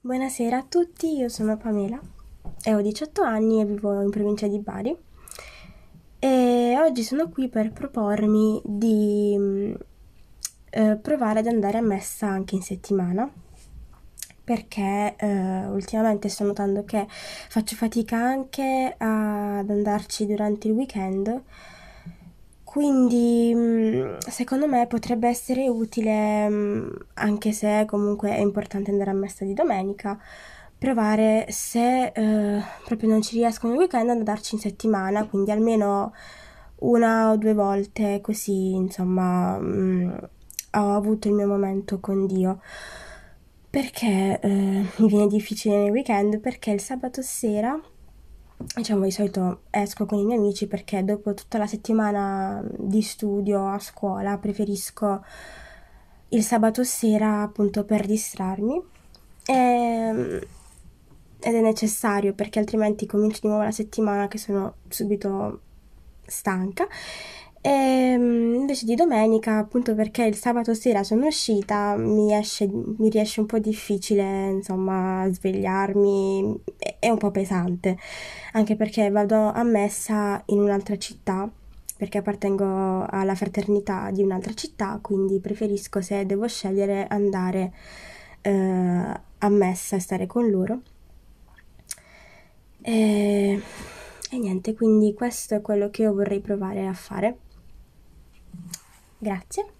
Buonasera a tutti, io sono Pamela e ho 18 anni e vivo in provincia di Bari e oggi sono qui per propormi di mm, eh, provare ad andare a messa anche in settimana perché eh, ultimamente sto notando che faccio fatica anche ad andarci durante il weekend quindi, mm, secondo me potrebbe essere utile, mm, anche se comunque è importante andare a messa di domenica, provare se eh, proprio non ci riescono il weekend ad andarci in settimana, quindi almeno una o due volte così, insomma, mh, mm, ho avuto il mio momento con Dio. Perché eh, mi viene difficile nel weekend? Perché il sabato sera diciamo di solito esco con i miei amici perché dopo tutta la settimana di studio a scuola preferisco il sabato sera appunto per distrarmi e, ehm, ed è necessario perché altrimenti comincio di nuovo la settimana che sono subito stanca e ehm, invece di domenica, appunto perché il sabato sera sono uscita, mi, esce, mi riesce un po' difficile, insomma, svegliarmi, è un po' pesante, anche perché vado a messa in un'altra città, perché appartengo alla fraternità di un'altra città, quindi preferisco se devo scegliere andare eh, a messa e stare con loro. E... Ehm, e niente, quindi questo è quello che io vorrei provare a fare. Grazie.